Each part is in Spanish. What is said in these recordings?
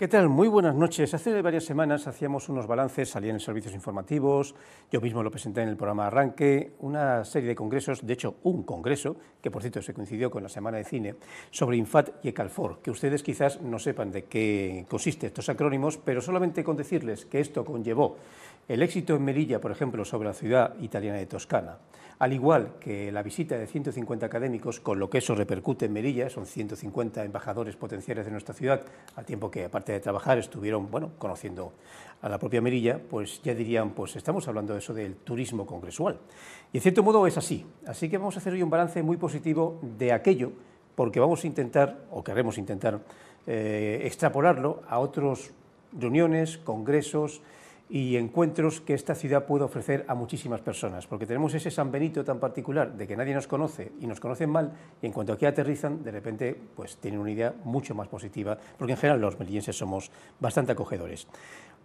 ¿Qué tal? Muy buenas noches. Hace varias semanas hacíamos unos balances, salían en servicios informativos, yo mismo lo presenté en el programa Arranque, una serie de congresos, de hecho un congreso, que por cierto se coincidió con la Semana de Cine, sobre INFAT y ECALFOR, que ustedes quizás no sepan de qué consiste estos acrónimos, pero solamente con decirles que esto conllevó el éxito en Melilla, por ejemplo, sobre la ciudad italiana de Toscana, al igual que la visita de 150 académicos, con lo que eso repercute en Merilla, son 150 embajadores potenciales de nuestra ciudad, al tiempo que, aparte de trabajar, estuvieron, bueno, conociendo a la propia Merilla, pues ya dirían, pues estamos hablando de eso del turismo congresual. Y en cierto modo es así. Así que vamos a hacer hoy un balance muy positivo de aquello, porque vamos a intentar, o queremos intentar, eh, extrapolarlo a otras reuniones, congresos, y encuentros que esta ciudad puede ofrecer a muchísimas personas, porque tenemos ese San Benito tan particular de que nadie nos conoce y nos conocen mal, y en cuanto aquí aterrizan, de repente pues tienen una idea mucho más positiva, porque en general los melillenses somos bastante acogedores.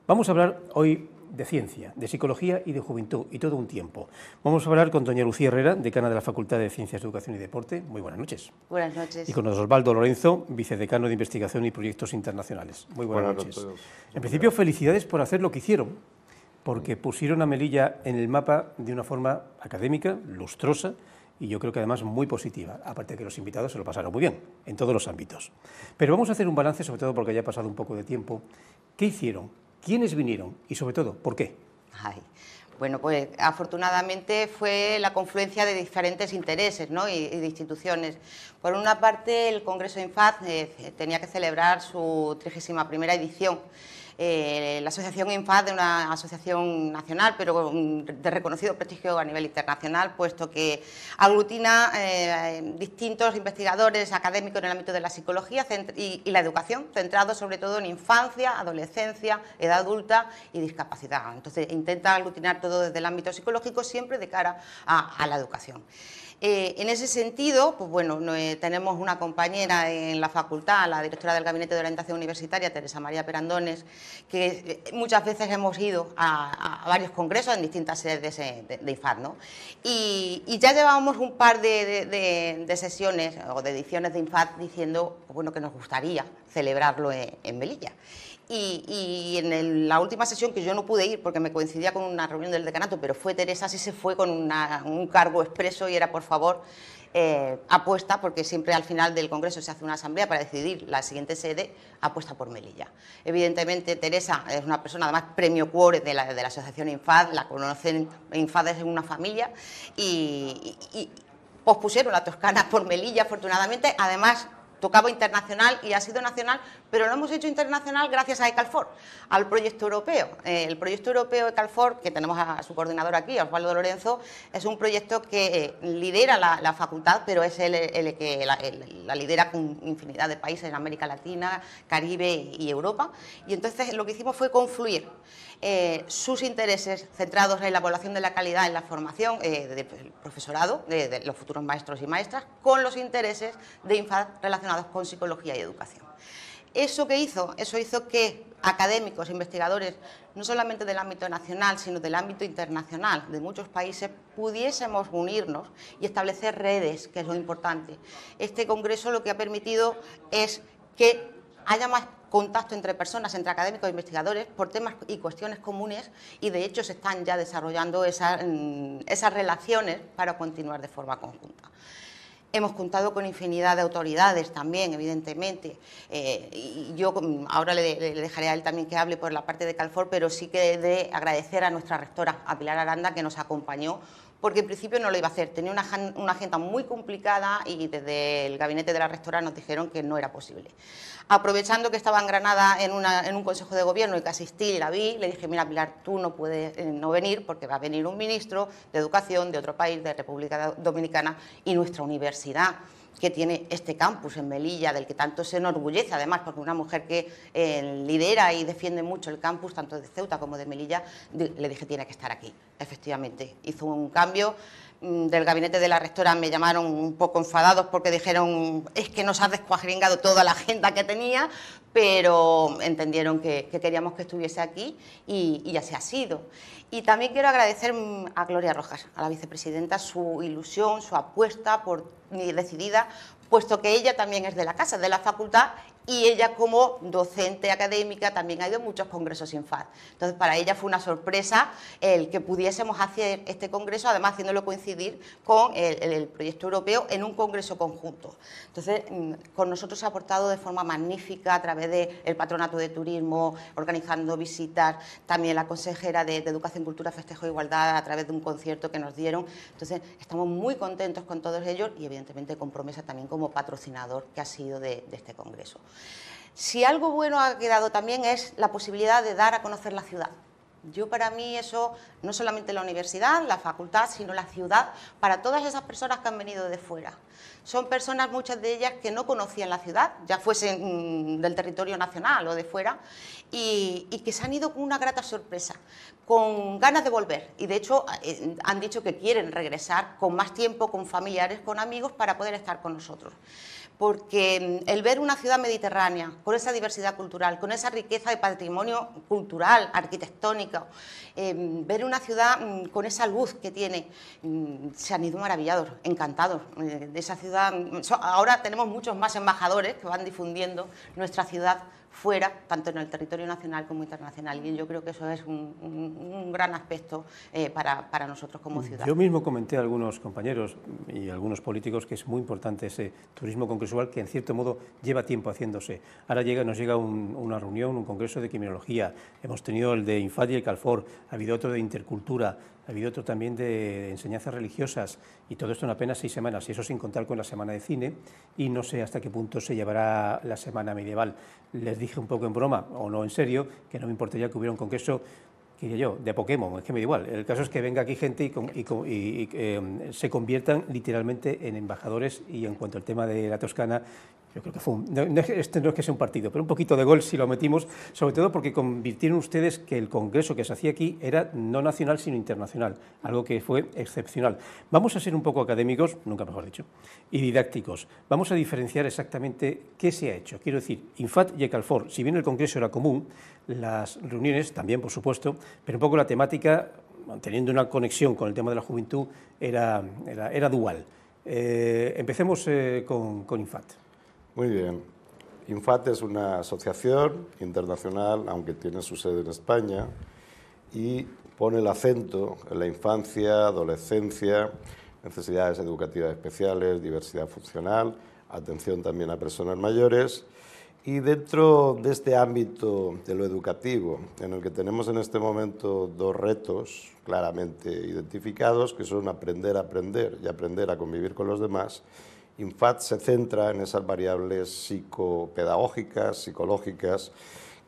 Vamos a hablar hoy de ciencia, de psicología y de juventud, y todo un tiempo. Vamos a hablar con doña Lucía Herrera, decana de la Facultad de Ciencias, Educación y Deporte. Muy buenas noches. Buenas noches. Y con Osvaldo Lorenzo, vicedecano de Investigación y Proyectos Internacionales. Muy buenas, noches. En principio, felicidades por hacer lo que hicieron, porque pusieron a Melilla en el mapa de una forma académica, lustrosa, y yo creo que además muy positiva, aparte de que los invitados se lo pasaron muy bien, en todos los ámbitos. Pero vamos a hacer un balance, sobre todo porque ya ha pasado un poco de tiempo. ¿Qué hicieron? ¿Quiénes vinieron y sobre todo por qué? Bueno, pues afortunadamente fue la confluencia de diferentes intereses y, de instituciones. Por una parte, el Congreso INFAD Infaz eh, tenía que celebrar su 31 edición eh, la Asociación INFAD es una asociación nacional, pero de reconocido prestigio a nivel internacional, puesto que aglutina eh, distintos investigadores académicos en el ámbito de la psicología y, la educación, centrados sobre todo en infancia, adolescencia, edad adulta y discapacidad. Entonces, intenta aglutinar todo desde el ámbito psicológico siempre de cara a la educación. Eh, en ese sentido, pues bueno, eh, tenemos una compañera en la facultad, la directora del Gabinete de Orientación Universitaria, Teresa María Perandones, que eh, muchas veces hemos ido a, varios congresos en distintas sedes de, de, IFAD, Y, ya llevábamos un par de, sesiones o de ediciones de IFAD diciendo, pues bueno, que nos gustaría celebrarlo en, en Melilla. Y, en la última sesión, que yo no pude ir porque me coincidía con una reunión del decanato, pero fue Teresa, sí se fue con un cargo expreso y era, por favor, eh, apuesta, porque siempre al final del Congreso se hace una asamblea para decidir la siguiente sede, apuesta por Melilla. Evidentemente, Teresa es una persona, además, premio cuore de la, asociación INFAD, la conocen, INFAD es una familia, y, y pospusieron la Toscana por Melilla, afortunadamente, además tocaba internacional y ha sido nacional pero lo hemos hecho internacional gracias a Ecalfor, al proyecto europeo. Eh, el proyecto europeo Ecalfor, que tenemos a, su coordinador aquí, Osvaldo Lorenzo, es un proyecto que eh, lidera la, facultad, pero es el, que la, lidera con infinidad de países en América Latina, Caribe y, Europa. Y entonces lo que hicimos fue confluir eh, sus intereses centrados en la evaluación de la calidad, en la formación del profesorado, de, los futuros maestros y maestras, con los intereses de INFAD relacionados con psicología y educación. ¿Eso qué hizo? Eso hizo que académicos, investigadores, no solamente del ámbito nacional, sino del ámbito internacional, de muchos países, pudiésemos unirnos y establecer redes, que es lo importante. Este Congreso lo que ha permitido es que haya más contacto entre personas, entre académicos e investigadores, por temas y cuestiones comunes y de hecho se están ya desarrollando mm, esas relaciones para continuar de forma conjunta. Hemos contado con infinidad de autoridades también, evidentemente. Eh, y yo ahora le, dejaré a él también que hable por la parte de Calfor, pero sí que de agradecer a nuestra rectora, a Pilar Aranda, que nos acompañó porque en principio no lo iba a hacer. Tenía una, agenda muy complicada y desde el gabinete de la rectora nos dijeron que no era posible. Aprovechando que estaba en Granada en, un consejo de gobierno y que asistí y la vi, le dije, mira Pilar, tú no puedes eh, no venir porque va a venir un ministro de Educación de otro país, de República Dominicana y nuestra universidad que tiene este campus en Melilla, del que tanto se enorgullece, además, porque una mujer que eh, lidera y defiende mucho el campus, tanto de Ceuta como de Melilla, le dije, tiene que estar aquí, efectivamente. Hizo un cambio, mm, del gabinete de la rectora me llamaron un poco enfadados porque dijeron, es que nos has descuajeringado toda la agenda que tenía, pero entendieron que, queríamos que estuviese aquí y, ya se ha sido. Y también quiero agradecer a Gloria Rojas, a la vicepresidenta, su ilusión, su apuesta por, decidida, puesto que ella también es de la casa, de la facultad, y ella como docente académica también ha ido a muchos congresos sin FAD. Entonces para ella fue una sorpresa el que pudiésemos hacer este congreso, además haciéndolo coincidir con el, proyecto europeo en un congreso conjunto. Entonces mm, con nosotros ha aportado de forma magnífica a través del patronato de turismo, organizando visitas, también la consejera de, Educación, Cultura, Festejo e Igualdad a través de un concierto que nos dieron. Entonces estamos muy contentos con todos ellos y evidentemente con Promesa también como patrocinador que ha sido de este congreso. Si algo bueno ha quedado también es la posibilidad de dar a conocer la ciudad. Yo para mí eso, no solamente la universidad, la facultad, sino la ciudad, para todas esas personas que han venido de fuera. Son personas, muchas de ellas, que no conocían la ciudad, ya fuesen mm, del territorio nacional o de fuera, y, que se han ido con una grata sorpresa, con ganas de volver y de hecho eh, han dicho que quieren regresar con más tiempo, con familiares, con amigos para poder estar con nosotros. Porque mm, el ver una ciudad mediterránea con esa diversidad cultural, con esa riqueza de patrimonio cultural, arquitectónico, eh, ver una ciudad mm, con esa luz que tiene, mm, se han ido maravillados, encantados eh, de esa ciudad. Ahora tenemos muchos más embajadores que van difundiendo nuestra ciudad fuera, tanto en el territorio nacional como internacional. Y yo creo que eso es un, gran aspecto eh, para, para, nosotros como mm, ciudad. Yo mismo comenté a algunos compañeros y algunos políticos que es muy importante ese turismo congresual que en cierto modo lleva tiempo haciéndose. Ahora llega, nos llega una reunión, un congreso de quimiología... hemos tenido el de Infat y el Calfor, ha habido otro de intercultura, ha habido otro también de enseñanzas religiosas y todo esto en apenas seis semanas, y eso sin contar con la semana de cine, y no sé hasta qué punto se llevará la semana medieval. Les dije un poco en broma, o no en serio, que no me importaría que hubiera un congreso que yo, de Pokémon, es que me da igual. El caso es que venga aquí gente y, eh, se conviertan literalmente en embajadores y en cuanto al tema de la Toscana, yo creo que fue un, este no, es que sea un partido, pero un poquito de gol si lo metimos, sobre todo porque convirtieron ustedes que el congreso que se hacía aquí era no nacional sino internacional, algo que fue excepcional. Vamos a ser un poco académicos, nunca mejor dicho, y didácticos. Vamos a diferenciar exactamente qué se ha hecho. Quiero decir, Infat y Ecalfor, si bien el congreso era común, las reuniones también, por supuesto, pero un poco la temática, manteniendo una conexión con el tema de la juventud, era, dual. Eh, empecemos eh, con Infat. Muy bien. Infate es una asociación internacional, aunque tiene su sede en España, y pone el acento en la infancia, adolescencia, necesidades educativas especiales, diversidad funcional, atención también a personas mayores. Y dentro de este ámbito de lo educativo, en el que tenemos en este momento dos retos claramente identificados, que son aprender a aprender y aprender a convivir con los demás, INFAT se centra en esas variables psicopedagógicas, psicológicas,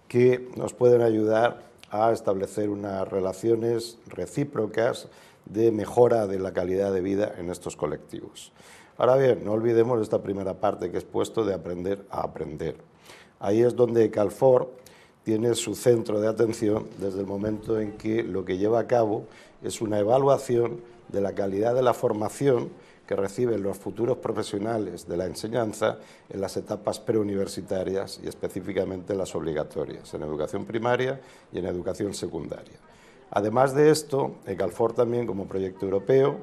que nos pueden ayudar a establecer unas relaciones recíprocas de mejora de la calidad de vida en estos colectivos. Ahora bien, no olvidemos esta primera parte que es puesto de aprender a aprender. Ahí es donde Calfor tiene su centro de atención desde el momento en que lo que lleva a cabo es una evaluación de la calidad de la formación que reciben los futuros profesionales de la enseñanza en las etapas preuniversitarias y específicamente las obligatorias, en educación primaria y en educación secundaria. Además de esto, ECALFOR también como proyecto europeo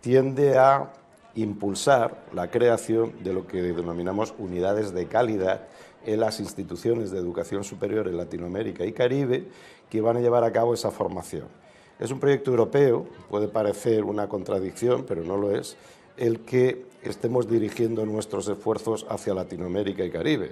tiende a impulsar la creación de lo que denominamos unidades de calidad en las instituciones de educación superior en Latinoamérica y Caribe que van a llevar a cabo esa formación. Es un proyecto europeo, puede parecer una contradicción, pero no lo es, el que estemos dirigiendo nuestros esfuerzos hacia Latinoamérica y Caribe.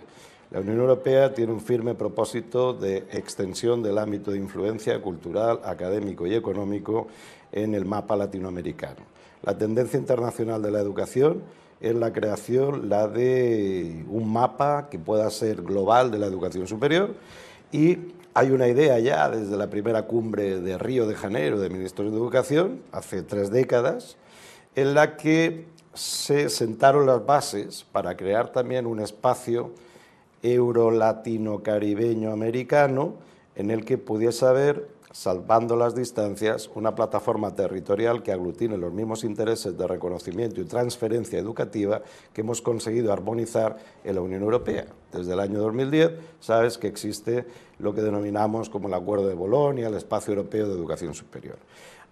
La Unión Europea tiene un firme propósito de extensión del ámbito de influencia cultural, académico y económico en el mapa latinoamericano. La tendencia internacional de la educación es la creación, la de un mapa que pueda ser global de la educación superior y hay una idea ya desde la primera cumbre de Río de Janeiro de ministros de Educación, hace tres décadas, en la que se sentaron las bases para crear también un espacio euro-latino-caribeño-americano en el que pudiese haber, salvando las distancias, una plataforma territorial que aglutine los mismos intereses de reconocimiento y transferencia educativa que hemos conseguido armonizar en la Unión Europea. Desde el año 2010 sabes que existe lo que denominamos como el Acuerdo de Bolonia, el Espacio Europeo de Educación Superior.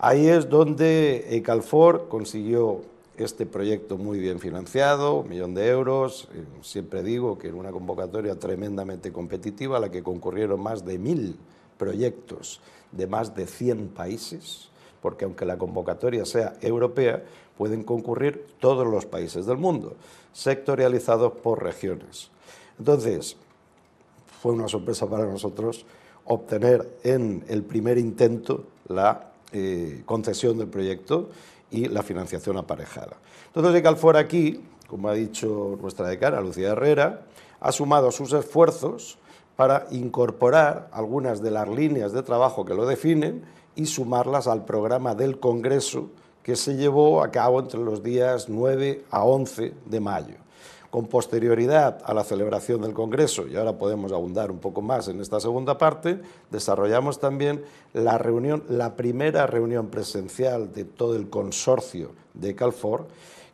Ahí es donde eh, Calfor consiguió este proyecto muy bien financiado, un millón de euros. Eh, siempre digo que en una convocatoria tremendamente competitiva, a la que concurrieron más de mil proyectos de más de 100 países, porque aunque la convocatoria sea europea, pueden concurrir todos los países del mundo, sectorializados por regiones. Entonces, fue una sorpresa para nosotros obtener en el primer intento la eh, concesión del proyecto y la financiación aparejada. Entonces, de Calfor aquí, como ha dicho nuestra decana Lucía Herrera, ha sumado sus esfuerzos para incorporar algunas de las líneas de trabajo que lo definen y sumarlas al programa del Congreso que se llevó a cabo entre los días 9 a 11 de mayo con posterioridad a la celebración del Congreso, y ahora podemos abundar un poco más en esta segunda parte, desarrollamos también la la primera reunión presencial de todo el consorcio de Calfor,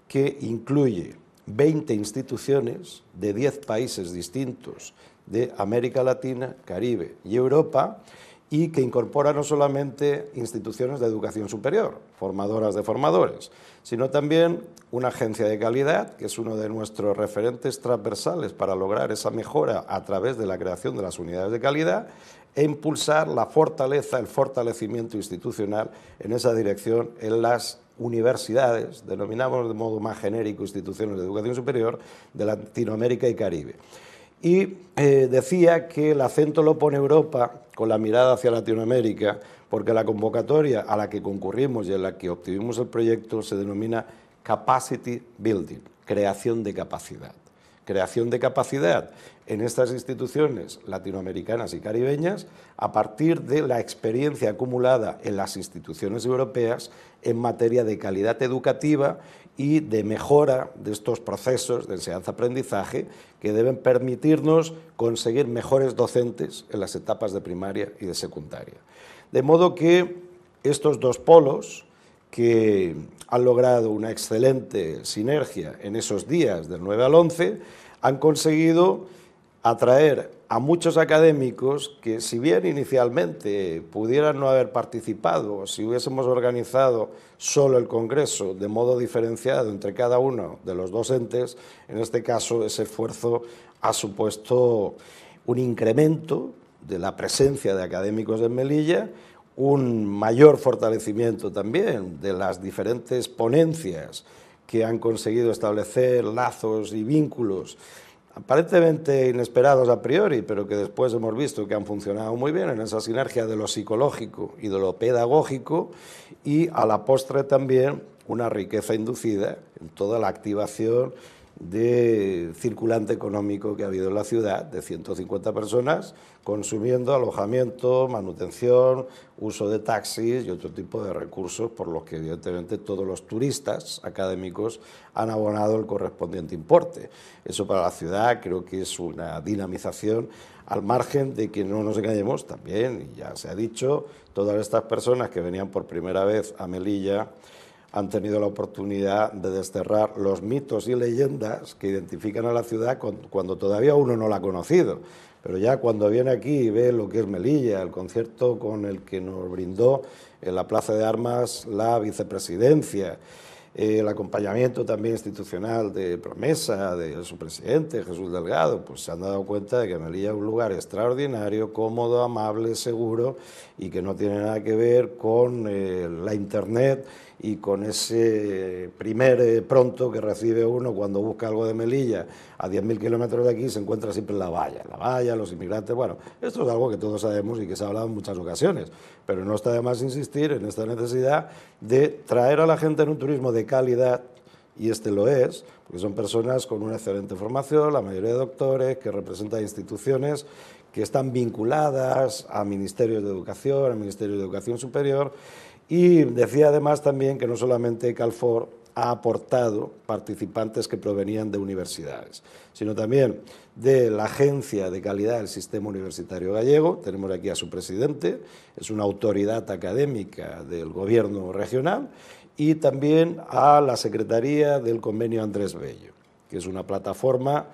que incluye 20 instituciones de 10 países distintos de América Latina, Caribe y Europa, y que incorpora no solamente instituciones de educación superior, formadoras de formadores, sino también una agencia de calidad, que es uno de nuestros referentes transversales para lograr esa mejora a través de la creación de las unidades de calidad, e impulsar la fortaleza, el fortalecimiento institucional en esa dirección en las universidades, denominamos de modo más genérico instituciones de educación superior, de Latinoamérica y Caribe. Y eh, decía que el acento lo pone Europa con la mirada hacia Latinoamérica, porque la convocatoria a la que concurrimos y en la que obtuvimos el proyecto se denomina Capacity Building, creación de capacidad. Creación de capacidad en estas instituciones latinoamericanas y caribeñas a partir de la experiencia acumulada en las instituciones europeas en materia de calidad educativa y de mejora de estos procesos de enseñanza-aprendizaje que deben permitirnos conseguir mejores docentes en las etapas de primaria y de secundaria. De modo que estos dos polos, que han logrado una excelente sinergia en esos días del 9 al 11, han conseguido atraer a muchos académicos que si bien inicialmente pudieran no haber participado, si hubiésemos organizado solo el Congreso de modo diferenciado entre cada uno de los docentes, en este caso ese esfuerzo ha supuesto un incremento de la presencia de académicos en Melilla, un mayor fortalecimiento también de las diferentes ponencias que han conseguido establecer lazos y vínculos aparentemente inesperados a priori, pero que después hemos visto que han funcionado muy bien en esa sinergia de lo psicológico y de lo pedagógico y a la postre también una riqueza inducida en toda la activación de circulante económico que ha habido en la ciudad, de 150 personas, consumiendo alojamiento, manutención, uso de taxis y otro tipo de recursos por los que evidentemente todos los turistas académicos han abonado el correspondiente importe. Eso para la ciudad creo que es una dinamización al margen de que no nos engañemos también, y ya se ha dicho, todas estas personas que venían por primera vez a Melilla, han tenido la oportunidad de desterrar los mitos y leyendas que identifican a la ciudad cuando todavía uno no la ha conocido. Pero ya cuando viene aquí y ve lo que es Melilla, el concierto con el que nos brindó en la Plaza de Armas la vicepresidencia, eh, el acompañamiento también institucional de Promesa, de su presidente, Jesús Delgado, pues se han dado cuenta de que Melilla es un lugar extraordinario, cómodo, amable, seguro y que no tiene nada que ver con eh, la Internet y con ese primer eh, pronto que recibe uno cuando busca algo de Melilla, a 10.000 kilómetros de aquí se encuentra siempre la valla, la valla, los inmigrantes, bueno, esto es algo que todos sabemos y que se ha hablado en muchas ocasiones, pero no está de más insistir en esta necesidad de traer a la gente en un turismo de calidad, y este lo es, porque son personas con una excelente formación, la mayoría de doctores, que representan instituciones que están vinculadas a ministerios de educación, a ministerios de educación superior, y decía además también que no solamente Calfor ha aportado participantes que provenían de universidades, sino también de la Agencia de Calidad del Sistema Universitario Gallego. Tenemos aquí a su presidente, es una autoridad académica del gobierno regional, y también a la Secretaría del Convenio Andrés Bello, que es una plataforma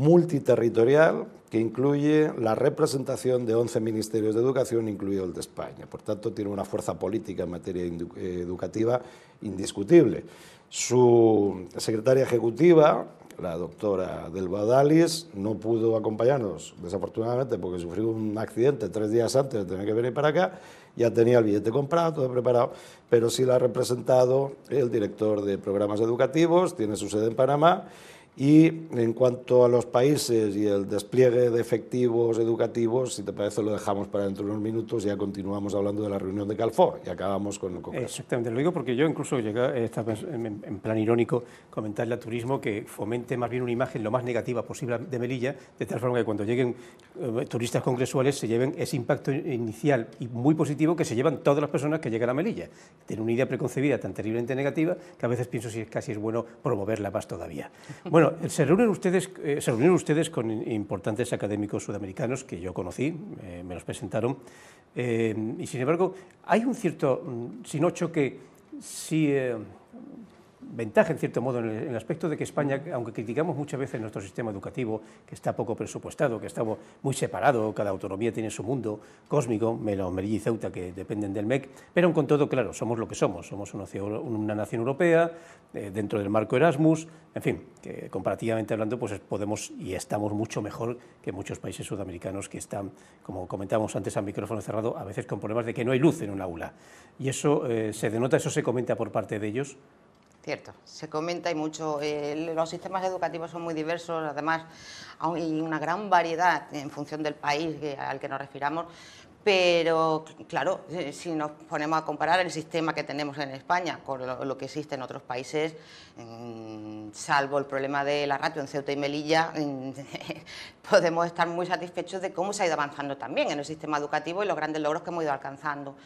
multiterritorial que incluye la representación de 11 ministerios de educación, incluido el de España. Por tanto, tiene una fuerza política en materia educativa indiscutible. Su secretaria ejecutiva, la doctora del Badalis, no pudo acompañarnos, desafortunadamente, porque sufrió un accidente tres días antes de tener que venir para acá. Ya tenía el billete comprado, todo preparado, pero sí la ha representado el director de programas educativos, tiene su sede en Panamá y en cuanto a los países y el despliegue de efectivos educativos, si te parece, lo dejamos para dentro de unos minutos y ya continuamos hablando de la reunión de Calfor y acabamos con el Congreso. Exactamente, lo digo porque yo incluso llegué, eh, en plan irónico comentarle a turismo que fomente más bien una imagen lo más negativa posible de Melilla, de tal forma que cuando lleguen eh, turistas congresuales se lleven ese impacto inicial y muy positivo que se llevan todas las personas que llegan a Melilla. Tienen una idea preconcebida tan terriblemente negativa que a veces pienso si casi es bueno promoverla más todavía. Bueno, se reúnen ustedes, eh, se reunieron ustedes con importantes académicos sudamericanos que yo conocí, eh, me los presentaron, eh, y sin embargo hay un cierto, mm, si no choque, sí ventaja, en cierto modo, en el, aspecto de que España, aunque criticamos muchas veces nuestro sistema educativo, que está poco presupuestado, que estamos muy separado, cada autonomía tiene su mundo cósmico, menos Melilla y Ceuta, que dependen del MEC, pero aún con todo, claro, somos lo que somos, somos una, nación europea, eh, dentro del marco Erasmus, en fin, que comparativamente hablando, pues podemos y estamos mucho mejor que muchos países sudamericanos que están, como comentábamos antes al micrófono cerrado, a veces con problemas de que no hay luz en un aula. Y eso eh, se denota, eso se comenta por parte de ellos, Cierto, se comenta y mucho. Eh, los sistemas educativos son muy diversos, además hay una gran variedad en función del país al que nos refiramos, pero, claro, si nos ponemos a comparar el sistema que tenemos en España con lo que existe en otros países, mm, salvo el problema de la ratio en Ceuta y Melilla, mm, podemos estar muy satisfechos de cómo se ha ido avanzando también en el sistema educativo y los grandes logros que hemos ido alcanzando.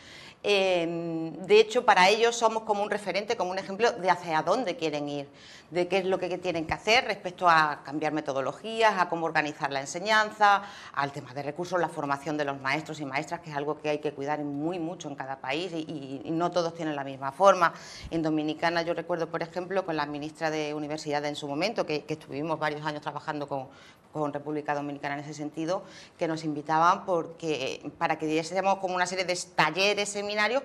Em, de hecho, para ellos somos como un referente, como un ejemplo de hacia dónde quieren ir, de qué es lo que tienen que hacer respecto a cambiar metodologías, a cómo organizar la enseñanza, al tema de recursos, la formación de los maestros y maestras que es algo que hay que cuidar muy mucho en cada país y, no todos tienen la misma forma. En Dominicana yo recuerdo, por ejemplo, con la ministra de Universidad en su momento, que, estuvimos varios años trabajando con, con, República Dominicana en ese sentido, que nos invitaban porque, para que diésemos como una serie de talleres, seminarios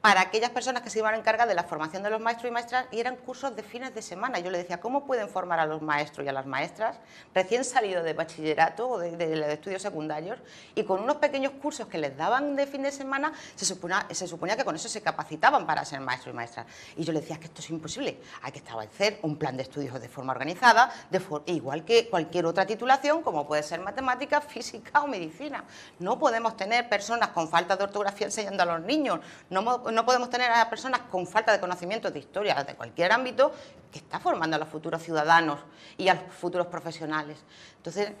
para aquellas personas que se iban a encargar de la formación de los maestros y maestras y eran cursos de fines de semana. Yo le decía, ¿cómo pueden formar a los maestros y a las maestras recién salidos de bachillerato o de, estudios secundarios y con unos pequeños cursos que les daban de fin de semana, se suponía, que con eso se capacitaban para ser maestros y maestras? Y yo le decía, que esto es imposible, hay que establecer un plan de estudios de forma organizada, de igual que cualquier otra titulación, como puede ser matemática, física o medicina. No podemos tener personas con falta de ortografía enseñando a los niños, no no podemos tener a personas con falta de conocimiento de historia, de cualquier ámbito, que está formando a los futuros ciudadanos y a los futuros profesionales. Entonces,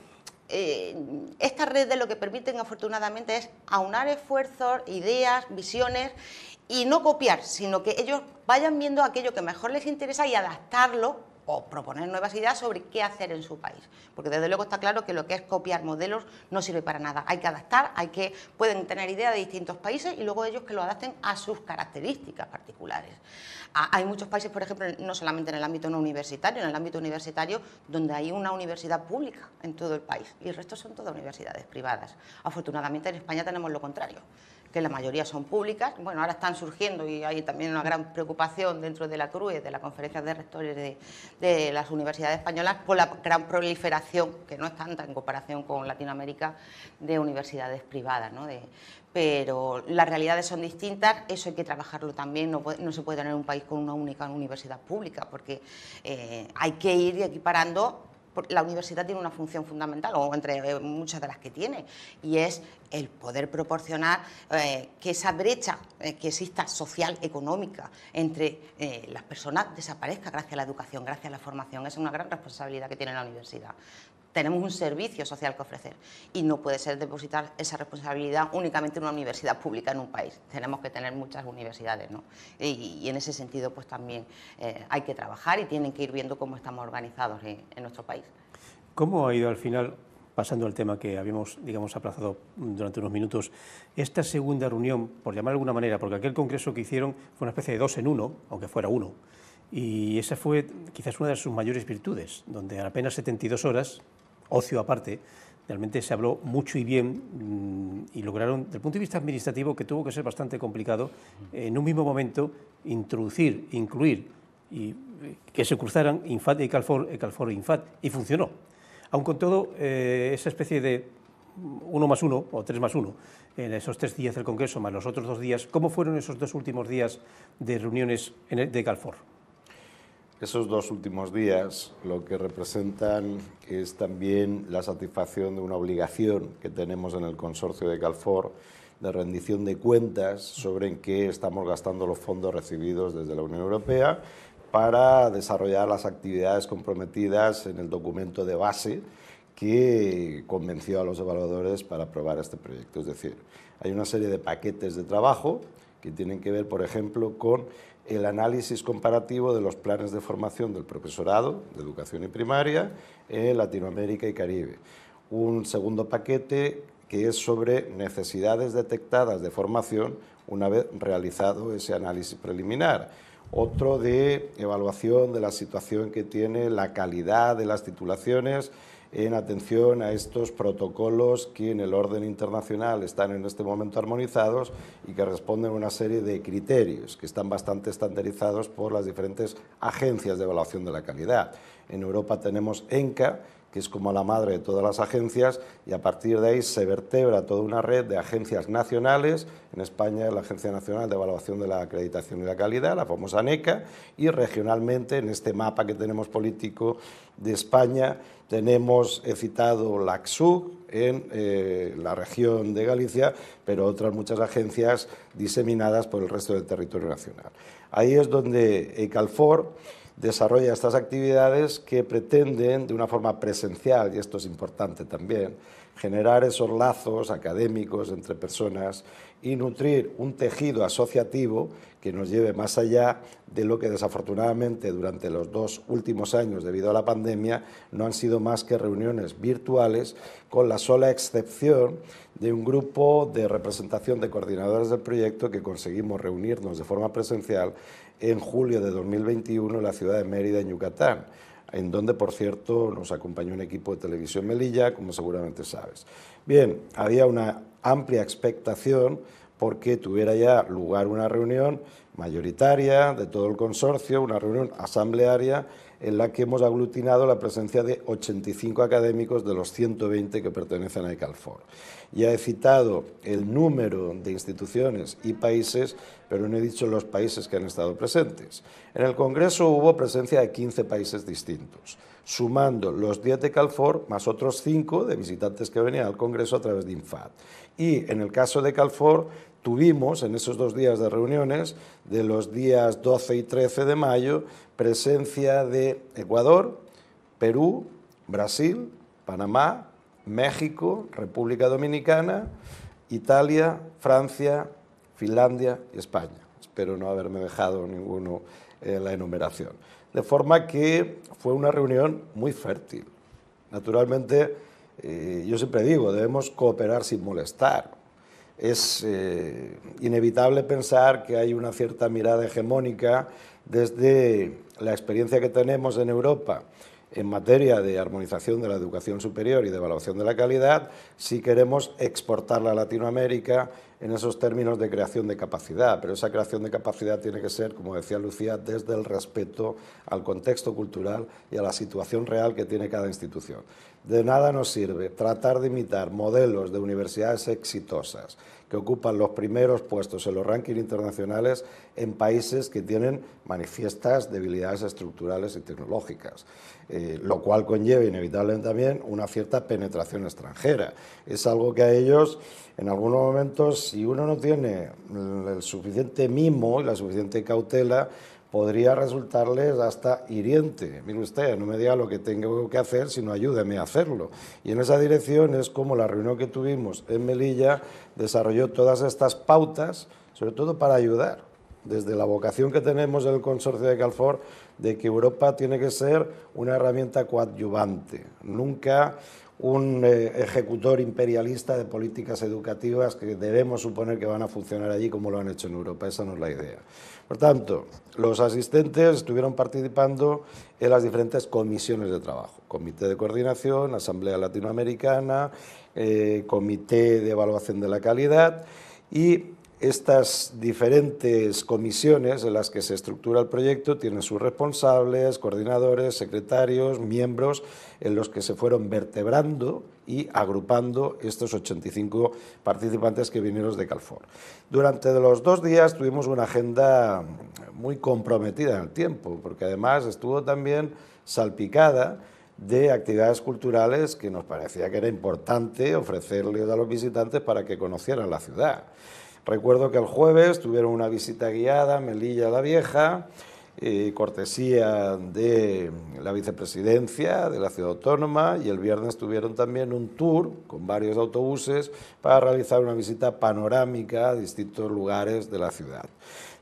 eh, esta red de lo que permiten afortunadamente es aunar esfuerzos, ideas, visiones y no copiar, sino que ellos vayan viendo aquello que mejor les interesa y adaptarlo o proponer nuevas ideas sobre qué hacer en su país. Porque desde luego está claro que lo que es copiar modelos no sirve para nada. Hay que adaptar, hay que pueden tener ideas de distintos países y luego ellos que lo adapten a sus características particulares. Hay muchos países, por ejemplo, no solamente en el ámbito no universitario, en el ámbito universitario donde hay una universidad pública en todo el país y el resto son todas universidades privadas. Afortunadamente en España tenemos lo contrario que la mayoría son públicas. Bueno, ahora están surgiendo y hay también una gran preocupación dentro de la CRUE, de la Conferencia de Rectores de, las Universidades Españolas, por la gran proliferación, que no es tanta en comparación con Latinoamérica, de universidades privadas. ¿no? pero las realidades son distintas, eso hay que trabajarlo también, no, se puede tener un país con una única universidad pública, porque eh, hay que ir equiparando la universidad tiene una función fundamental, o entre eh, muchas de las que tiene, y es el poder proporcionar eh, que esa brecha eh, que exista social, económica, entre eh, las personas desaparezca gracias a la educación, gracias a la formación. Es una gran responsabilidad que tiene la universidad. Tenemos un servicio social que ofrecer y no puede ser depositar esa responsabilidad únicamente en una universidad pública en un país. Tenemos que tener muchas universidades ¿no? y, en ese sentido pues también hay que trabajar y tienen que ir viendo cómo estamos organizados en, en nuestro país. ¿Cómo ha ido al final pasando al tema que habíamos, digamos, aplazado durante unos minutos, esta segunda reunión, por llamar de alguna manera, porque aquel congreso que hicieron fue una especie de dos en uno, aunque fuera uno, y esa fue quizás una de sus mayores virtudes, donde en apenas 72 horas, ocio aparte, realmente se habló mucho y bien mm, y lograron, desde el punto de vista administrativo, que tuvo que ser bastante complicado, en un mismo momento introducir, incluir y eh, que se cruzaran Infat y Calfor, Calfor e Infat, y funcionó. Aun con todo, eh, esa especie de uno más uno o tres más uno en esos tres días del Congreso más los otros dos días, ¿cómo fueron esos dos últimos días de reuniones de Calfor? Esos dos últimos días lo que representan es también la satisfacción de una obligación que tenemos en el consorcio de Calfor de rendición de cuentas sobre en qué estamos gastando los fondos recibidos desde la Unión Europea para desarrollar las actividades comprometidas en el documento de base que convenció a los evaluadores para aprobar este proyecto. Es decir, hay una serie de paquetes de trabajo que tienen que ver, por ejemplo, con el análisis comparativo de los planes de formación del profesorado de educación y primaria en Latinoamérica y Caribe. Un segundo paquete que es sobre necesidades detectadas de formación una vez realizado ese análisis preliminar otro de evaluación de la situación que tiene la calidad de las titulaciones en atención a estos protocolos que en el orden internacional están en este momento armonizados y que responden a una serie de criterios que están bastante estandarizados por las diferentes agencias de evaluación de la calidad. En Europa tenemos ENCA, que es como la madre de todas las agencias, y a partir de ahí se vertebra toda una red de agencias nacionales, en España la Agencia Nacional de Evaluación de la Acreditación y la Calidad, la famosa NECA, y regionalmente en este mapa que tenemos político de España tenemos, he citado la AXUG en eh, la región de Galicia, pero otras muchas agencias diseminadas por el resto del territorio nacional. Ahí es donde Calfor desarrolla estas actividades que pretenden, de una forma presencial, y esto es importante también, generar esos lazos académicos entre personas y nutrir un tejido asociativo que nos lleve más allá de lo que desafortunadamente durante los dos últimos años debido a la pandemia no han sido más que reuniones virtuales con la sola excepción de un grupo de representación de coordinadores del proyecto que conseguimos reunirnos de forma presencial en julio de 2021 en la ciudad de Mérida, en Yucatán, en donde, por cierto, nos acompañó un equipo de televisión Melilla, como seguramente sabes. Bien, había una amplia expectación porque tuviera ya lugar una reunión mayoritaria de todo el consorcio, una reunión asamblearia en la que hemos aglutinado la presencia de 85 académicos de los 120 que pertenecen a Calfor. Ya he citado el número de instituciones y países, pero no he dicho los países que han estado presentes. En el Congreso hubo presencia de 15 países distintos, sumando los 10 de Calfor más otros 5 de visitantes que venían al Congreso a través de INFAT. Y en el caso de Calfor tuvimos en esos dos días de reuniones, de los días 12 y 13 de mayo, presencia de Ecuador, Perú, Brasil, Panamá, México, República Dominicana, Italia, Francia, Finlandia y España. Espero no haberme dejado ninguno en la enumeración. De forma que fue una reunión muy fértil. Naturalmente, eh, yo siempre digo, debemos cooperar sin molestar es eh, inevitable pensar que hay una cierta mirada hegemónica desde la experiencia que tenemos en Europa en materia de armonización de la educación superior y de evaluación de la calidad si queremos exportarla a Latinoamérica en esos términos de creación de capacidad. Pero esa creación de capacidad tiene que ser, como decía Lucía, desde el respeto al contexto cultural y a la situación real que tiene cada institución. De nada nos sirve tratar de imitar modelos de universidades exitosas que ocupan los primeros puestos en los rankings internacionales en países que tienen manifiestas debilidades estructurales y tecnológicas, eh, lo cual conlleva inevitablemente también una cierta penetración extranjera. Es algo que a ellos, en algunos momentos, si uno no tiene el suficiente mimo y la suficiente cautela, podría resultarles hasta hiriente. Mire usted, no me diga lo que tengo que hacer, sino ayúdeme a hacerlo. Y en esa dirección es como la reunión que tuvimos en Melilla desarrolló todas estas pautas, sobre todo para ayudar, desde la vocación que tenemos del consorcio de Calfor de que Europa tiene que ser una herramienta coadyuvante, nunca un eh, ejecutor imperialista de políticas educativas que debemos suponer que van a funcionar allí como lo han hecho en Europa. Esa no es la idea. Por tanto, los asistentes estuvieron participando en las diferentes comisiones de trabajo. Comité de Coordinación, Asamblea Latinoamericana, eh, Comité de Evaluación de la Calidad y estas diferentes comisiones en las que se estructura el proyecto tienen sus responsables, coordinadores, secretarios, miembros, en los que se fueron vertebrando y agrupando estos 85 participantes que vinieron de Calfor. Durante los dos días tuvimos una agenda muy comprometida en el tiempo, porque además estuvo también salpicada de actividades culturales que nos parecía que era importante ofrecerles a los visitantes para que conocieran la ciudad. Recuerdo que el jueves tuvieron una visita guiada a Melilla la Vieja, cortesía de la vicepresidencia de la ciudad autónoma, y el viernes tuvieron también un tour con varios autobuses para realizar una visita panorámica a distintos lugares de la ciudad.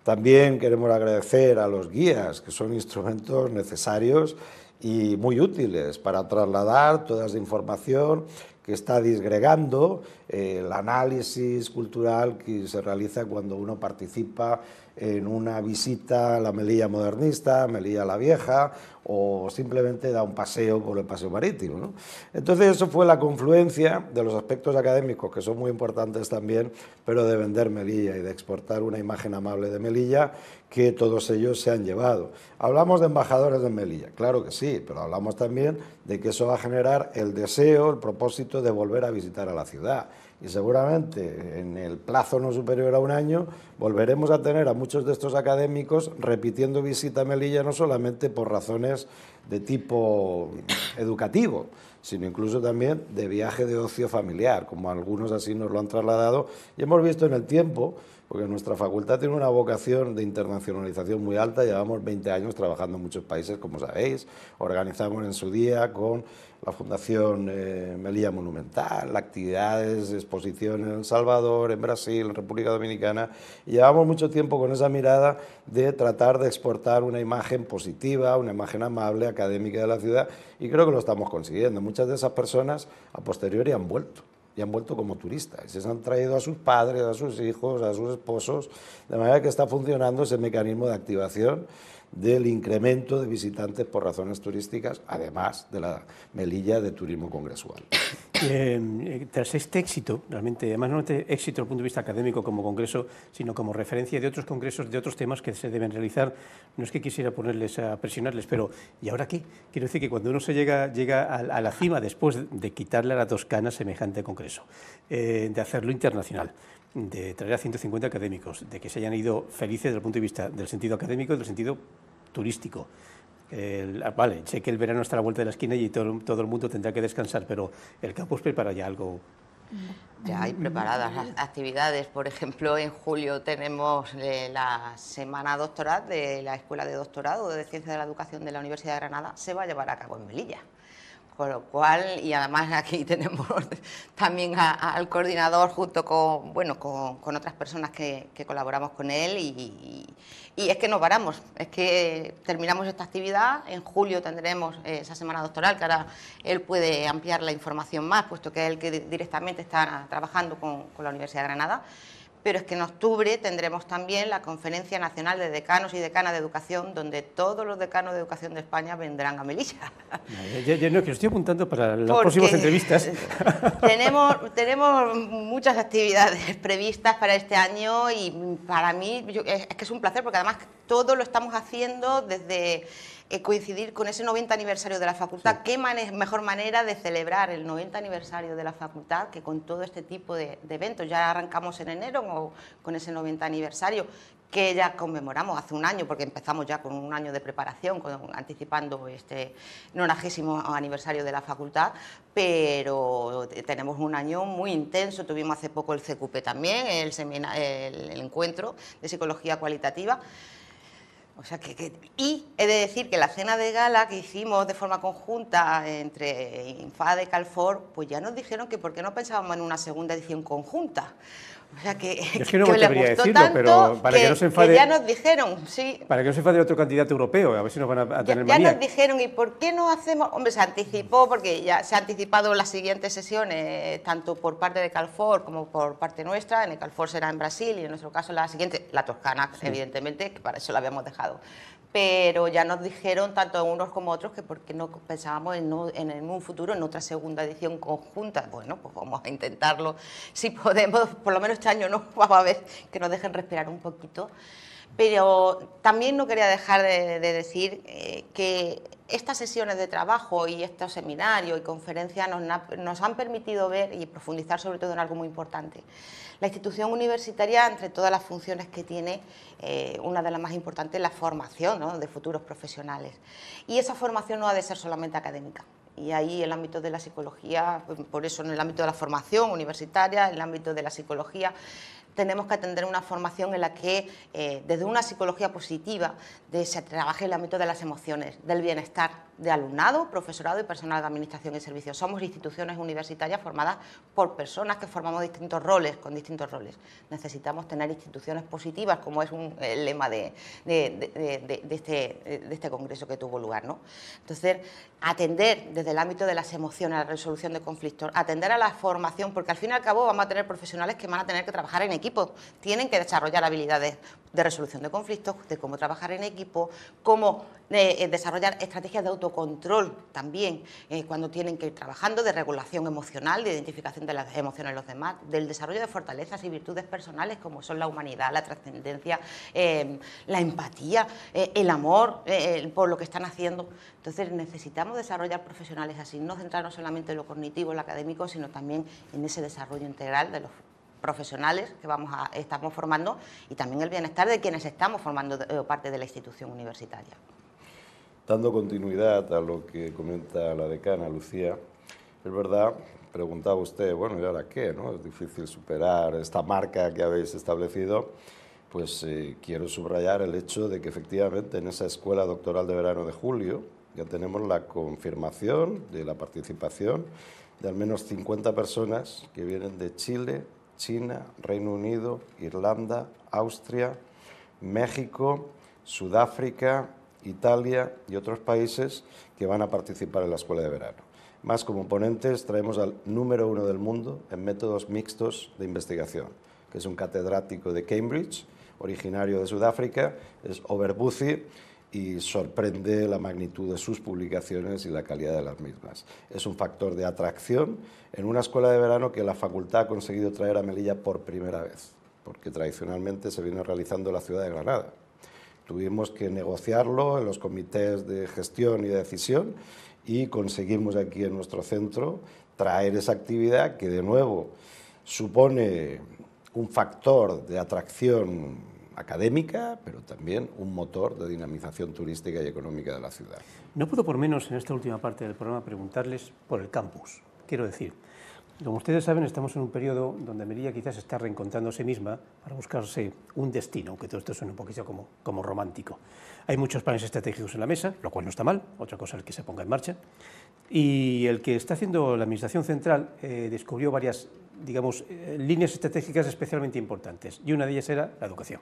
También queremos agradecer a los guías, que son instrumentos necesarios y muy útiles para trasladar toda la información que está disgregando el análisis cultural que se realiza cuando uno participa en una visita a la Melilla modernista, Melilla la Vieja, o simplemente da un paseo por el paseo marítimo. Entonces eso fue la confluencia de los aspectos académicos, que son muy importantes también, pero de vender Melilla y de exportar una imagen amable de Melilla, que todos ellos se han llevado. Hablamos de embajadores de Melilla, claro que sí, pero hablamos también de que eso va a generar el deseo, el propósito de volver a visitar a la ciudad y seguramente en el plazo no superior a un año volveremos a tener a muchos de estos académicos repitiendo visita a Melilla no solamente por razones de tipo educativo, sino incluso también de viaje de ocio familiar, como algunos así nos lo han trasladado y hemos visto en el tiempo porque nuestra facultad tiene una vocación de internacionalización muy alta, llevamos 20 años trabajando en muchos países, como sabéis, organizamos en su día con la Fundación eh, Melilla Monumental, actividades, exposiciones en El Salvador, en Brasil, en República Dominicana, llevamos mucho tiempo con esa mirada de tratar de exportar una imagen positiva, una imagen amable, académica de la ciudad, y creo que lo estamos consiguiendo. Muchas de esas personas a posteriori han vuelto y han vuelto como turistas. Se han traído a sus padres, a sus hijos, a sus esposos, de manera que está funcionando ese mecanismo de activación del incremento de visitantes por razones turísticas, además de la melilla de turismo congresual. Em, eh, tras este éxito, realmente, además no es éxito desde el punto de vista académico como congreso, sino como referencia de otros congresos, de otros temas que se deben realizar, no es que quisiera ponerles a presionarles, pero ¿y ahora qué? Quiero decir que cuando uno se llega, llega a, la cima después de quitarle a la Toscana semejante congreso, eh, de hacerlo internacional, de traer a 150 académicos, de que se hayan ido felices desde el punto de vista del sentido académico y del sentido turístico, Ah, vale, sé que el verano está a la vuelta de la esquina y todo, el mundo tendrá que descansar, pero el campus prepara ya algo. Ya hay preparadas actividades. Por ejemplo, en julio tenemos eh, la semana doctoral de la Escuela de Doctorado de Ciencias de la Educación de la Universidad de Granada. Se va a llevar a cabo en Melilla. Con lo cual, y además aquí tenemos también al coordinador junto con, bueno, con, otras personas que, colaboramos con él y, es que nos varamos, es que terminamos esta actividad, en julio tendremos eh, esa semana doctoral que ahora él puede ampliar la información más, puesto que él que directamente está trabajando con la Universidad de Granada pero es que en octubre tendremos también la Conferencia Nacional de Decanos y Decanas de Educación, donde todos los decanos de educación de España vendrán a Melilla. Yo, yo no, que estoy apuntando para las próximas entrevistas. Tenemos, tenemos muchas actividades previstas para este año y para mí es que es un placer porque además todo lo estamos haciendo desde eh, coincidir con ese 90 aniversario de la facultad. ¿Qué mejor manera de celebrar el 90 aniversario de la facultad que con todo este tipo de, eventos? Ya arrancamos en enero con ese 90 aniversario que ya conmemoramos hace un año, porque empezamos ya con un año de preparación, anticipando este 90 aniversario de la facultad, pero tenemos un año muy intenso, tuvimos hace poco el CQP también, el encuentro de psicología cualitativa. O sea que, y he de decir que la cena de gala que hicimos de forma conjunta entre Infade y Calfor, pues ya nos dijeron que por qué no pensábamos en una segunda edición conjunta. O sea que, es que no decirlo, pero para que, no se enfade. ya nos dijeron, sí. Para que no se enfade otro candidato europeo, a ver si nos van a, tener Ya, ya nos dijeron, ¿y por qué no hacemos.? Hombre, se anticipó, porque ya se ha anticipado las siguientes sesiones, tanto por parte de Calfor como por parte nuestra. En el Calfor será en Brasil y en nuestro caso la siguiente, la Toscana, evidentemente, que para eso la habíamos dejado pero ya nos dijeron tanto unos como otros que porque no pensábamos en, un futuro en otra segunda edición conjunta. Bueno, pues vamos a intentarlo si podemos, por lo menos este año no, vamos a ver que nos dejen respirar un poquito. Pero también no quería dejar de, decir eh, que estas sesiones de trabajo y estos seminarios y conferencias nos, han permitido ver y profundizar sobre todo en algo muy importante. La institución universitaria, entre todas las funciones que tiene, eh, una de las más importantes es la formación de futuros profesionales. Y esa formación no ha de ser solamente académica y ahí el ámbito de la psicología, pues, por eso en el ámbito de la formación universitaria, en el ámbito de la psicología, tenemos que atender una formación en la que eh, desde una psicología positiva de, se trabaje el ámbito de las emociones, del bienestar de alumnado, profesorado y personal de administración y servicios. Somos instituciones universitarias formadas por personas que formamos distintos roles, con distintos roles. Necesitamos tener instituciones positivas, como es un, el lema este, de, este, congreso que tuvo lugar. ¿no? Entonces, atender desde el ámbito de las emociones, la resolución de conflictos, atender a la formación, porque al fin y al cabo vamos a tener profesionales que van a tener que trabajar en equipo, tienen que desarrollar habilidades de resolución de conflictos, de cómo trabajar en equipo, cómo eh, desarrollar estrategias de auto control también eh, cuando tienen que ir trabajando, de regulación emocional, de identificación de las emociones de los demás, del desarrollo de fortalezas y virtudes personales como son la humanidad, la trascendencia, em, la empatía, eh, el amor eh, por lo que están haciendo. Entonces necesitamos desarrollar profesionales así, no centrarnos solamente en lo cognitivo, en lo académico, sino también en ese desarrollo integral de los profesionales que vamos a, estamos formando y también el bienestar de quienes estamos formando parte de la institución universitaria. Dando continuidad a lo que comenta la decana Lucía, es verdad, preguntaba usted, bueno, ¿y ahora qué? No? Es difícil superar esta marca que habéis establecido. Pues eh, quiero subrayar el hecho de que efectivamente en esa escuela doctoral de verano de julio ya tenemos la confirmación de la participación de al menos 50 personas que vienen de Chile, China, Reino Unido, Irlanda, Austria, México, Sudáfrica, Italia y otros países que van a participar en la escuela de verano. Más como ponentes traemos al número uno del mundo en métodos mixtos de investigación, que es un catedrático de Cambridge, originario de Sudáfrica, es Oberbuzi y sorprende la magnitud de sus publicaciones y la calidad de las mismas. Es un factor de atracción en una escuela de verano que la facultad ha conseguido traer a Melilla por primera vez, porque tradicionalmente se viene realizando en la ciudad de Granada. Tuvimos que negociarlo en los comités de gestión y decisión y conseguimos aquí en nuestro centro traer esa actividad que de nuevo supone un factor de atracción académica, pero también un motor de dinamización turística y económica de la ciudad. No puedo por menos en esta última parte del programa preguntarles por el campus. Quiero decir, como ustedes saben, estamos en un periodo donde Melilla quizás está reencontrando a sí misma para buscarse un destino, aunque todo esto suena un poquito como, como romántico. Hay muchos planes estratégicos en la mesa, lo cual no está mal, otra cosa es que se ponga en marcha. Y el que está haciendo la Administración Central eh, descubrió varias, digamos, eh, líneas estratégicas especialmente importantes, y una de ellas era la educación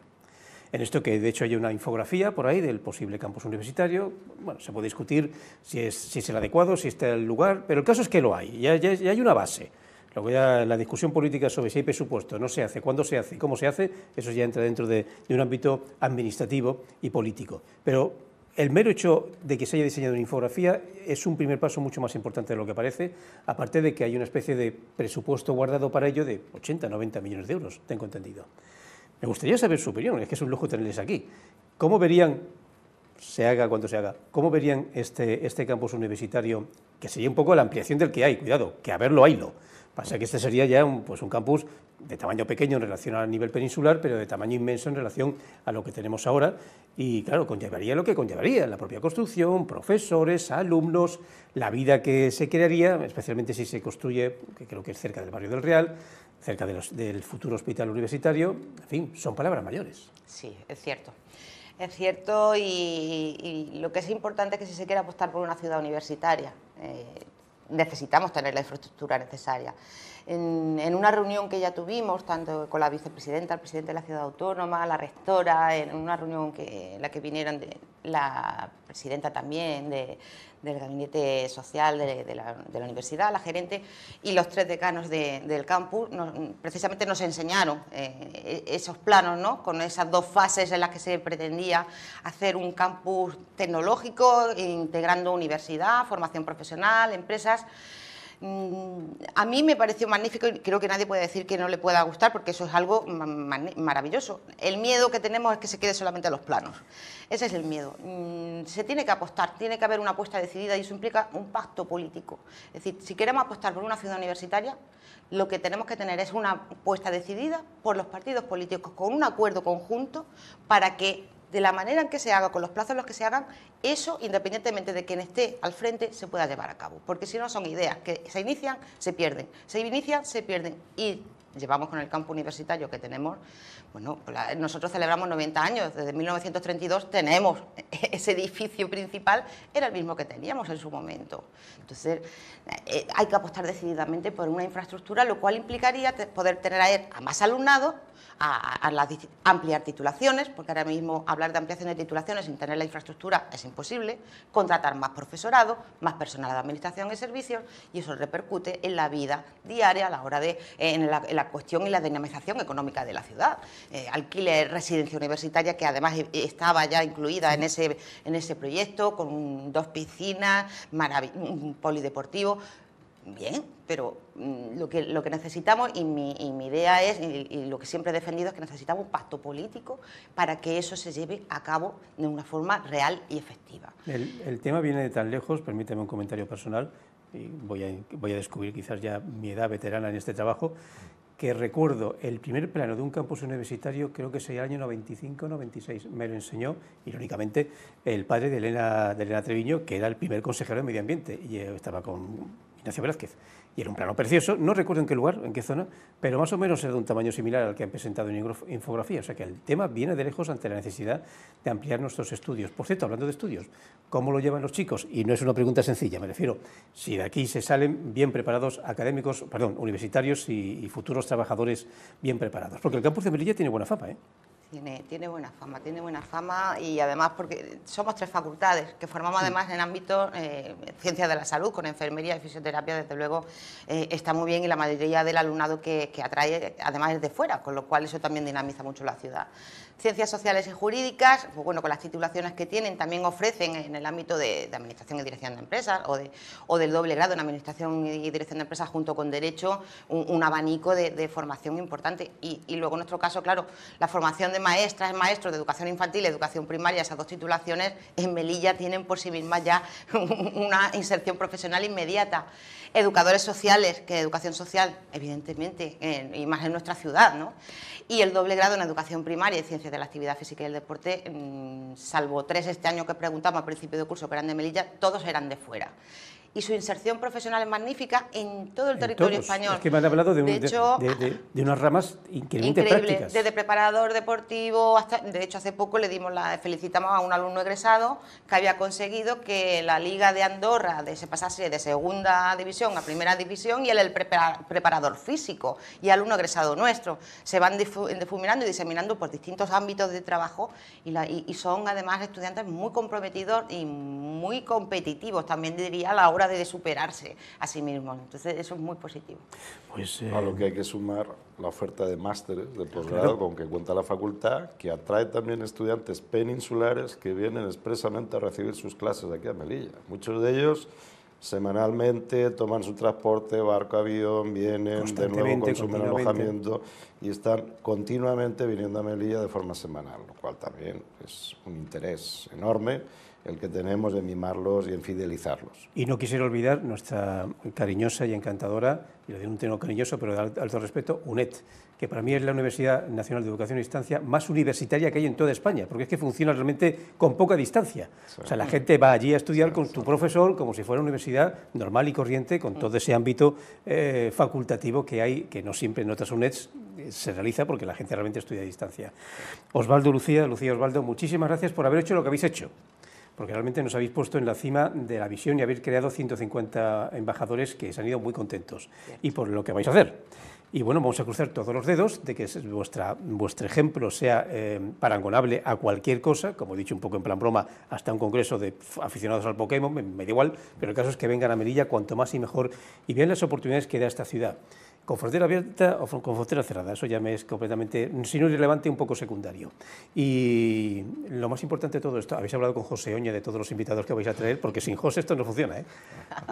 en esto que de hecho hay una infografía por ahí del posible campus universitario. Bueno, se puede discutir si es, si es el adecuado, si está el lugar, pero el caso es que lo hay, ya, hay una base. la discusión política sobre si hay presupuesto, no se hace, cuándo se hace, cómo se hace, eso ya entra dentro de un ámbito administrativo y político. Pero el mero hecho de que se haya diseñado una infografía es un primer paso mucho más importante de lo que parece, aparte de que hay una especie de presupuesto guardado para ello de 80, 90 millones de euros, tengo entendido. Me gustaría saber su opinión, es que es un lujo tenerles aquí. ¿Cómo verían, se haga cuando se haga, cómo verían este, este campus universitario, que sería un poco la ampliación del que hay, cuidado, que a verlo haylo. Pasa que este sería ya un, pues un campus de tamaño pequeño en relación al nivel peninsular, pero de tamaño inmenso en relación a lo que tenemos ahora. Y claro, conllevaría lo que conllevaría, la propia construcción, profesores, alumnos, la vida que se crearía, especialmente si se construye, que creo que es cerca del barrio del Real, cerca los, del futuro hospital universitario, en fin, son palabras mayores. Sí, es cierto. Es cierto y, lo que es importante es que si se quiere apostar por una ciudad universitaria, eh, necesitamos tener la infraestructura necesaria. En, una reunión que ya tuvimos, tanto con la vicepresidenta, el presidente de la ciudad autónoma, la rectora, en una reunión que, en la que vinieron de, la presidenta también del gabinete social de, la, universidad, la gerente y los tres decanos del campus, precisamente nos enseñaron eh, esos planos, ¿no? con esas dos fases en las que se pretendía hacer un campus tecnológico, integrando universidad, formación profesional, empresas Mm, a mí me pareció magnífico y creo que nadie puede decir que no le pueda gustar porque eso es algo maravilloso. El miedo que tenemos es que se quede solamente a los planos. Ese es el miedo. Mm, se tiene que apostar, tiene que haber una apuesta decidida y eso implica un pacto político. Es decir, si queremos apostar por una ciudad universitaria, lo que tenemos que tener es una apuesta decidida por los partidos políticos con un acuerdo conjunto para que de la manera en que se haga, con los plazos en los que se hagan, eso, independientemente de quien esté al frente, se pueda llevar a cabo. Porque si no, son ideas que se inician, se pierden, se inician, se pierden. Y llevamos con el campo universitario que tenemos, bueno, pues nosotros celebramos 90 años, desde 1932 tenemos ese edificio principal, era el mismo que teníamos en su momento. Entonces, eh, hay que apostar decididamente por una infraestructura, lo cual implicaría poder tener a más alumnado a, las ampliar titulaciones, porque ahora mismo hablar de ampliación de titulaciones sin tener la infraestructura es imposible, contratar más profesorado, más personal de administración y servicios, y eso repercute en la vida diaria a la hora de, en la, cuestión y la dinamización económica de la ciudad. Eh, alquiler, residencia universitaria, que además e, estaba ya incluida en ese, en ese proyecto, con dos piscinas, un polideportivo. Bien, pero mm, lo, que, necesitamos, y mi, idea es, y, lo que siempre he defendido, es que necesitamos un pacto político para que eso se lleve a cabo de una forma real y efectiva. El, tema viene de tan lejos, permíteme un comentario personal, y voy a, descubrir quizás ya mi edad veterana en este trabajo, que recuerdo el primer plano de un campus universitario, creo que sería el año 95-96, me lo enseñó, irónicamente, el padre de Elena, de Elena Treviño, que era el primer consejero de Medio Ambiente, y estaba con Ignacio Velázquez. Y era un plano precioso, no recuerdo en qué lugar, en qué zona, pero más o menos era de un tamaño similar al que han presentado en infografía. O sea que el tema viene de lejos ante la necesidad de ampliar nuestros estudios. Por cierto, hablando de estudios, ¿cómo lo llevan los chicos? Y no es una pregunta sencilla, me refiero, si de aquí se salen bien preparados académicos, perdón, universitarios y, futuros trabajadores bien preparados. Porque el campus de Melilla tiene buena fama, ¿eh? Tiene, buena fama, tiene buena fama y además porque somos tres facultades que formamos además en ámbito eh, ciencia de la salud, con enfermería y fisioterapia, desde luego eh, está muy bien y la mayoría del alumnado que, que atrae además es de fuera, con lo cual eso también dinamiza mucho la ciudad. Ciencias Sociales y Jurídicas, pues bueno, con las titulaciones que tienen, también ofrecen en el ámbito de, Administración y Dirección de Empresas o, de, o, del doble grado en Administración y Dirección de Empresas junto con Derecho, un, abanico de, formación importante. Y, luego, en nuestro caso, claro, la formación de maestras, maestros de educación infantil, y educación primaria, esas dos titulaciones en Melilla tienen por sí mismas ya una inserción profesional inmediata educadores sociales, que educación social, evidentemente, y más en nuestra ciudad, ¿no? Y el doble grado en educación primaria y ciencias de la actividad física y el deporte, mm, salvo tres este año que preguntamos al principio de curso que eran de Melilla, todos eran de fuera y su inserción profesional es magnífica en todo el territorio español. Es que me han hablado de, de, unas ramas increíblemente prácticas. Desde preparador deportivo hasta, de hecho, hace poco le dimos la felicitamos a un alumno egresado que había conseguido que la liga de Andorra se pasase de segunda división a primera división y él el preparador físico y alumno egresado nuestro. Se van difuminando y diseminando por distintos ámbitos de trabajo y, son además estudiantes muy comprometidos y muy competitivos, también diría, a la hora de superarse a sí mismos. Entonces, eso es muy positivo. Pues, eh, A lo que hay que sumar la oferta de másteres, eh, de posgrado, con que cuenta la facultad, que atrae también estudiantes peninsulares que vienen expresamente a recibir sus clases aquí a Melilla. Muchos de ellos semanalmente, toman su transporte, barco, avión, vienen, de nuevo consumen alojamiento y están continuamente viniendo a Melilla de forma semanal, lo cual también es un interés enorme el que tenemos de mimarlos y en fidelizarlos. Y no quisiera olvidar nuestra cariñosa y encantadora, y lo digo un término cariñoso, pero de alto respeto, UNED, que para mí es la Universidad Nacional de Educación a Distancia más universitaria que hay en toda España, porque es que funciona realmente con poca distancia. O sea, la gente va allí a estudiar con su profesor como si fuera una universidad normal y corriente, con todo ese ámbito eh, facultativo que hay, que no siempre en otras UNEDs eh, se realiza porque la gente realmente estudia a distancia. Osvaldo Lucía, Lucía Osvaldo, muchísimas gracias por haber hecho lo que habéis hecho porque realmente nos habéis puesto en la cima de la visión y habéis creado 150 embajadores que se han ido muy contentos y por lo que vais a hacer. Y bueno, vamos a cruzar todos los dedos de que vuestra, vuestro ejemplo sea eh, parangonable a cualquier cosa, como he dicho un poco en plan broma, hasta un congreso de aficionados al Pokémon, me, da igual, pero el caso es que vengan a Melilla cuanto más y mejor y vean las oportunidades que da esta ciudad con frontera abierta o con frontera cerrada. Eso ya me es completamente, si no irrelevante, un poco secundario. Y lo más importante de todo esto, habéis hablado con José Oña de todos los invitados que vais a traer, porque sin José esto no funciona. ¿eh?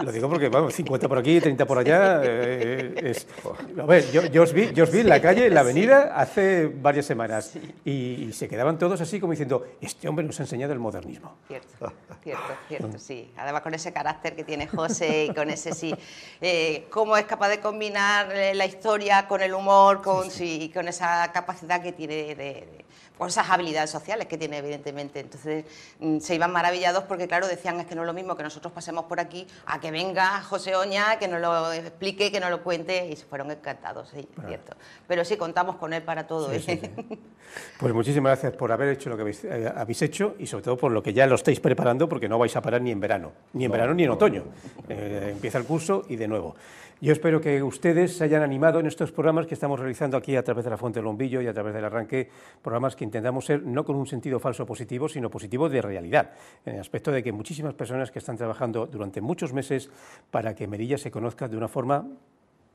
Lo digo porque, vamos, 50 por aquí, 30 por allá. Eh, oh. a ver, yo, os vi, en la calle, en la avenida, hace varias semanas y, se quedaban todos así como diciendo, este hombre nos ha enseñado el modernismo. Cierto, cierto, cierto, sí. Además con ese carácter que tiene José y con ese sí, eh, cómo es capaz de combinar la historia, con el humor, con, sí, con esa capacidad que tiene de, ...con esas habilidades sociales que tiene evidentemente. Entonces mm, se iban maravillados porque claro, decían es que no es lo mismo que nosotros pasemos por aquí a que venga José Oña, que nos lo explique, que nos lo cuente y se fueron encantados, sí, cierto. Pero sí, contamos con él para todo. ¿eh? Pues muchísimas gracias por haber hecho lo que eh, habéis, hecho y sobre todo por lo que ya lo estáis preparando porque no vais a parar ni en verano, ni en verano ni en otoño. Eh, empieza el curso y de nuevo. Yo espero que ustedes se hayan animado en estos programas que estamos realizando aquí a través de la Fuente del Lombillo y a través del Arranque, programas que intentamos ser no con un sentido falso positivo, sino positivo de realidad, en el aspecto de que muchísimas personas que están trabajando durante muchos meses para que Merilla se conozca de una forma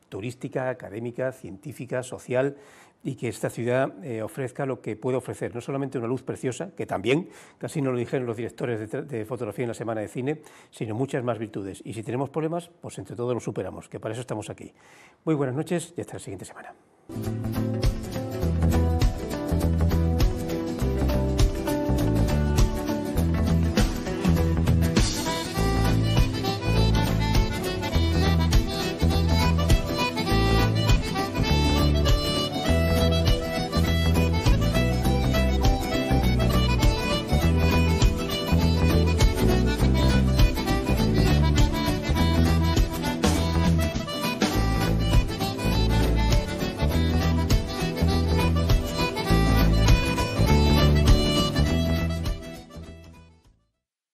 turística, académica, científica, social, y que esta ciudad eh, ofrezca lo que puede ofrecer, no solamente una luz preciosa, que también, casi no lo dijeron los directores de, de, fotografía en la semana de cine, sino muchas más virtudes. Y si tenemos problemas, pues entre todos los superamos, que para eso estamos aquí. Muy buenas noches y hasta la siguiente semana.